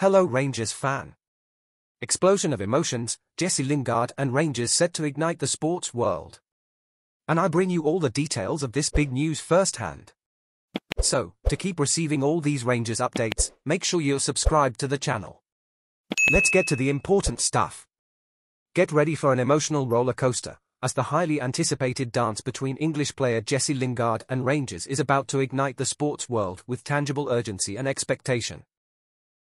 Hello Rangers fan. Explosion of emotions, Jesse Lingard and Rangers set to ignite the sports world. And I bring you all the details of this big news firsthand. So, to keep receiving all these Rangers updates, make sure you're subscribed to the channel. Let's get to the important stuff. Get ready for an emotional roller coaster, as the highly anticipated dance between English player Jesse Lingard and Rangers is about to ignite the sports world with tangible urgency and expectation.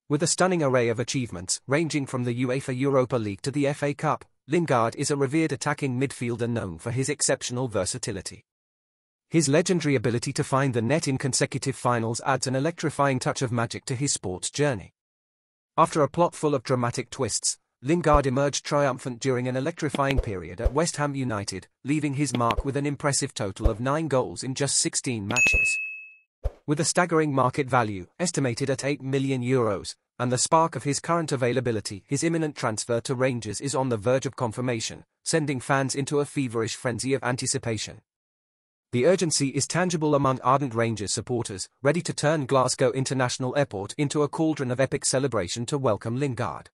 With a stunning array of achievements, ranging from the UEFA Europa League to the FA Cup, Lingard is a revered attacking midfielder known for his exceptional versatility. His legendary ability to find the net in consecutive finals adds an electrifying touch of magic to his sports journey. After a plot full of dramatic twists, Lingard emerged triumphant during an electrifying period at West Ham United, leaving his mark with an impressive total of nine goals in just 16 matches with a staggering market value, estimated at 8 million euros, and the spark of his current availability, his imminent transfer to Rangers is on the verge of confirmation, sending fans into a feverish frenzy of anticipation. The urgency is tangible among ardent Rangers supporters, ready to turn Glasgow International Airport into a cauldron of epic celebration to welcome Lingard.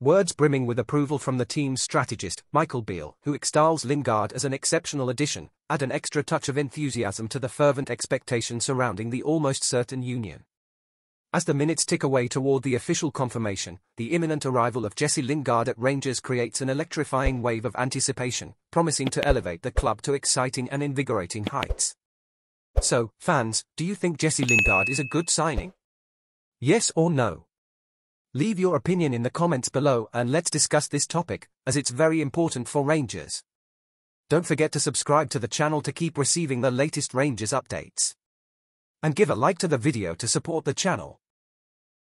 Words brimming with approval from the team's strategist, Michael Beale, who extols Lingard as an exceptional addition, add an extra touch of enthusiasm to the fervent expectation surrounding the almost certain union. As the minutes tick away toward the official confirmation, the imminent arrival of Jesse Lingard at Rangers creates an electrifying wave of anticipation, promising to elevate the club to exciting and invigorating heights. So, fans, do you think Jesse Lingard is a good signing? Yes or no? Leave your opinion in the comments below and let's discuss this topic, as it's very important for Rangers. Don't forget to subscribe to the channel to keep receiving the latest Rangers updates. And give a like to the video to support the channel.